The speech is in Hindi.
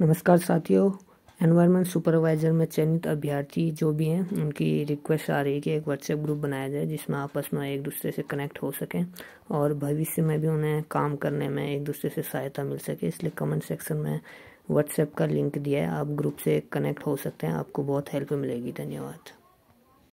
नमस्कार साथियों एनवायरनमेंट सुपरवाइज़र में चयनित अभ्यर्थी जो भी हैं उनकी रिक्वेस्ट आ रही है कि एक व्हाट्सएप ग्रुप बनाया जाए जिसमें आपस में एक दूसरे से कनेक्ट हो सकें और भविष्य में भी उन्हें काम करने में एक दूसरे से सहायता मिल सके इसलिए कमेंट सेक्शन में व्हाट्सएप का लिंक दिया है आप ग्रुप से कनेक्ट हो सकते हैं आपको बहुत हेल्प मिलेगी धन्यवाद